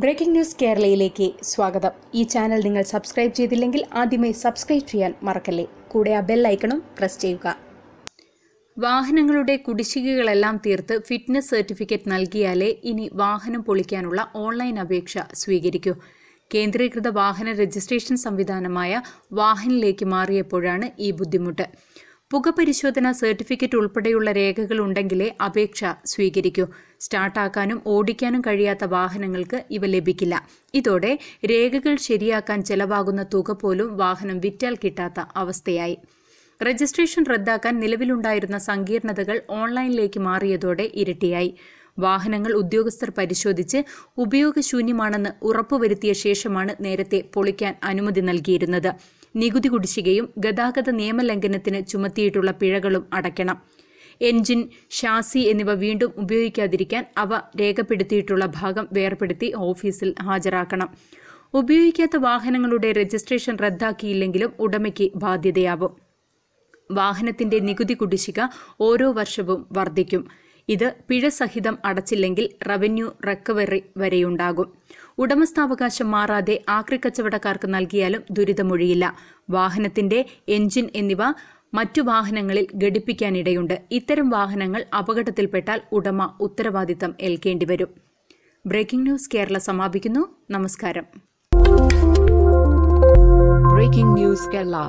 breaking news കേരളയിലേക്ക് സ്വാഗതം ഈ channel നിങ്ങൾ സബ്സ്ക്രൈബ് ചെയ്തില്ലെങ്കിൽ ആദ്യമേ സബ്സ്ക്രൈബ് ചെയ്യാൻ മറക്കല്ലേ കൂടെ ആ ബെൽ ഐക്കണും പ്രസ് ചെയ്യുക വാഹനങ്ങളുടെ കുടിശ്ശികകളെല്ലാം തീർത്ത് ഫിറ്റ്നസ് സർട്ടിഫിക്കറ്റ് നൽകിയാലേ ഇനി വാഹനം പൊളിക്കാനുള്ള ഓൺലൈൻ അപേക്ഷ സ്വീകരിക്കൂ കേന്ദ്രീകൃത വാഹന രജിസ്ട്രേഷൻ സംവിധാനമായ വാഹനിലേക്ക് മാറിയപ്പോഴാണ് ഈ ബുദ്ധിമുട്ട് പുകപരിശോധന സർട്ടിഫിക്കറ്റ് ഉൾപ്പെടെയുള്ള രേഖകൾ ഉണ്ടെങ്കിലേ അപേക്ഷ സ്വീകരിക്കൂ സ്റ്റാർട്ടാക്കാനും ഓടിക്കാനും കഴിയാത്ത വാഹനങ്ങൾക്ക് ഇവ ലഭിക്കില്ല ഇതോടെ രേഖകൾ ശരിയാക്കാൻ ചെലവാകുന്ന തുക പോലും വാഹനം വിറ്റാൽ കിട്ടാത്ത അവസ്ഥയായി രജിസ്ട്രേഷൻ റദ്ദാക്കാൻ നിലവിലുണ്ടായിരുന്ന സങ്കീർണതകൾ ഓൺലൈനിലേക്ക് മാറിയതോടെ ഇരട്ടിയായി വാഹനങ്ങൾ ഉദ്യോഗസ്ഥർ പരിശോധിച്ച് ഉപയോഗശൂന്യമാണെന്ന് ഉറപ്പുവരുത്തിയ ശേഷമാണ് നേരത്തെ പൊളിക്കാൻ അനുമതി നൽകിയിരുന്നത് നികുതി കുടിശ്ശികയും ഗതാഗത നിയമലംഘനത്തിന് ചുമത്തിയിട്ടുള്ള പിഴകളും അടയ്ക്കണം എൻജിൻ ഷാസി എന്നിവ വീണ്ടും ഉപയോഗിക്കാതിരിക്കാൻ അവ രേഖപ്പെടുത്തിയിട്ടുള്ള ഭാഗം വേർപ്പെടുത്തി ഓഫീസിൽ ഹാജരാക്കണം ഉപയോഗിക്കാത്ത വാഹനങ്ങളുടെ രജിസ്ട്രേഷൻ റദ്ദാക്കിയില്ലെങ്കിലും ഉടമയ്ക്ക് ബാധ്യതയാവും വാഹനത്തിന്റെ നികുതി കുടിശ്ശിക ഓരോ വർഷവും വർദ്ധിക്കും ഇത് പിഴ സഹിതം അടച്ചില്ലെങ്കിൽ റവന്യൂ റിക്കവറി വരെയുണ്ടാകും ഉടമസ്ഥാവകാശം മാറാതെ ആക്രിക്കച്ചവടക്കാർക്ക് നൽകിയാലും ദുരിതമൊഴിയില്ല വാഹനത്തിന്റെ എഞ്ചിൻ എന്നിവ മറ്റു വാഹനങ്ങളിൽ ഘടിപ്പിക്കാനിടയുണ്ട് ഇത്തരം വാഹനങ്ങൾ അപകടത്തിൽപ്പെട്ടാൽ ഉടമ ഉത്തരവാദിത്തം ഏൽക്കേണ്ടി വരും ബ്രേക്കിംഗ് ന്യൂസ് കേരള സമാപിക്കുന്നു നമസ്കാരം ബ്രേക്കിംഗ് ന്യൂസ് കേരള